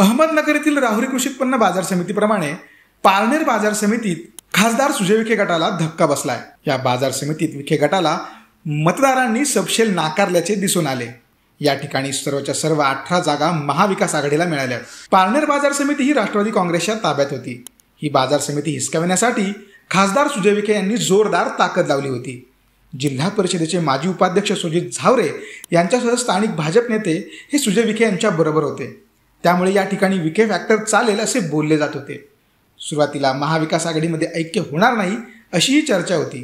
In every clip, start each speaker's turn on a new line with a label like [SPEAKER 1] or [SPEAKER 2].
[SPEAKER 1] अहमदनगर येथील राहुरी कृषी उत्पन्न बाजार समितीप्रमाणे पारनेर बाजार समितीत खासदार सुजय विखे गटाला धक्का बसलाय या बाजार समितीत विखे गटाला मतदारांनी सबशेल नाकारल्याचे दिसून आले या ठिकाणी सर्वच्या सर्व अठरा जागा महाविकास आघाडीला मिळाल्या पारनेर बाजार समिती ही राष्ट्रवादी काँग्रेसच्या ताब्यात होती ही बाजार समिती हिसकावण्यासाठी खासदार सुजय विखे यांनी जोरदार ताकद लावली होती जिल्हा परिषदेचे माजी उपाध्यक्ष सुजित झावरे यांच्यासह स्थानिक भाजप नेते हे सुजय विखे यांच्याबरोबर होते त्यामुळे या ठिकाणी विखे फॅक्टर चालेल असे बोलले जात होते सुरुवातीला महाविकास आघाडीमध्ये ऐक्य होणार नाही अशीही चर्चा होती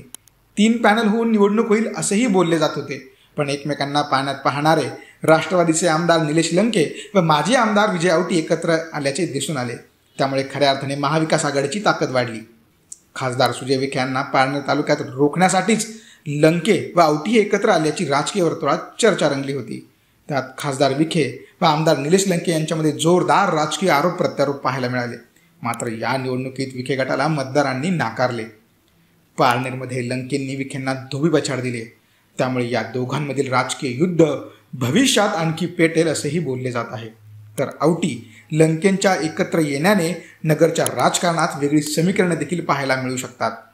[SPEAKER 1] तीन पॅनल होऊन निवडणूक होईल असेही बोलले जात होते पण एकमेकांना पाहण्यात पाहणारे राष्ट्रवादीचे आमदार निलेश लंके व माजी आमदार विजय औटी एकत्र आल्याचे दिसून आले त्यामुळे खऱ्या अर्थाने महाविकास आघाडीची ताकद वाढली खासदार सुजय विखे यांना पाळणे तालुक्यात रोखण्यासाठीच लंके व औटी एकत्र आल्याची राजकीय वर्तुळात चर्चा रंगली होती त्यात खासदार विखे व आमदार निलेश लंके यांच्यामध्ये जोरदार राजकीय आरोप प्रत्यारोप पाहायला मिळाले मात्र या निवडणुकीत विखे गटाला मतदारांनी नाकारले पारनेरमध्ये लंकेंनी विखेंना धोबी बछाड दिले त्यामुळे या दोघांमधील राजकीय युद्ध भविष्यात आणखी पेटेल असेही बोलले जात आहे तर औटी लंकेंच्या एकत्र येण्याने नगरच्या राजकारणात वेगळी समीकरणं देखील पाहायला मिळू शकतात